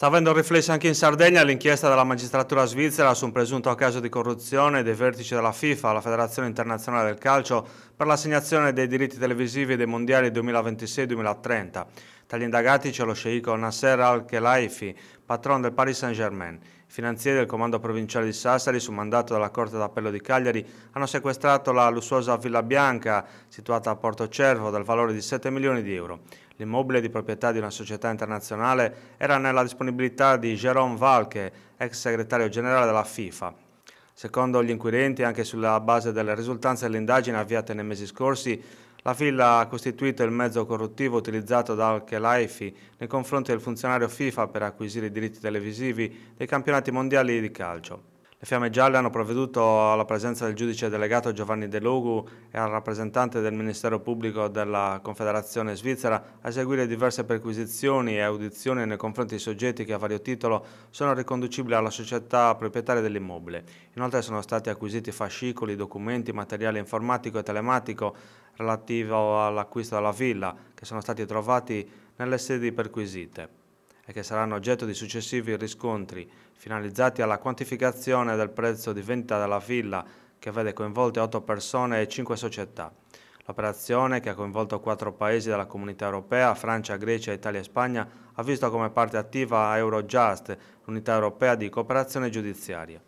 Sta avendo riflessi anche in Sardegna l'inchiesta della magistratura svizzera su un presunto caso di corruzione dei vertici della FIFA, la Federazione Internazionale del Calcio, per l'assegnazione dei diritti televisivi dei mondiali 2026-2030. Tra gli indagati c'è lo sceicco Nasser Al-Khelaifi, patron del Paris Saint-Germain. I finanzieri del comando provinciale di Sassari, su mandato della Corte d'Appello di Cagliari, hanno sequestrato la lussuosa Villa Bianca, situata a Porto Cervo, dal valore di 7 milioni di euro. L'immobile di proprietà di una società internazionale era nella disponibilità di Jérôme Valche, ex segretario generale della FIFA. Secondo gli inquirenti, anche sulla base delle risultanze dell'indagine avviata nei mesi scorsi, la filla ha costituito il mezzo corruttivo utilizzato da Al-Khelaifi nei confronti del funzionario FIFA per acquisire i diritti televisivi dei campionati mondiali di calcio. Le Fiamme Gialle hanno provveduto alla presenza del giudice delegato Giovanni De Lugu e al rappresentante del Ministero Pubblico della Confederazione Svizzera a eseguire diverse perquisizioni e audizioni nei confronti di soggetti che a vario titolo sono riconducibili alla società proprietaria dell'immobile. Inoltre sono stati acquisiti fascicoli, documenti, materiale informatico e telematico relativo all'acquisto della villa che sono stati trovati nelle sedi perquisite e che saranno oggetto di successivi riscontri finalizzati alla quantificazione del prezzo di vendita della villa che vede coinvolte 8 persone e 5 società. L'operazione, che ha coinvolto quattro paesi della comunità europea, Francia, Grecia, Italia e Spagna, ha visto come parte attiva Eurojust, l'unità europea di cooperazione giudiziaria.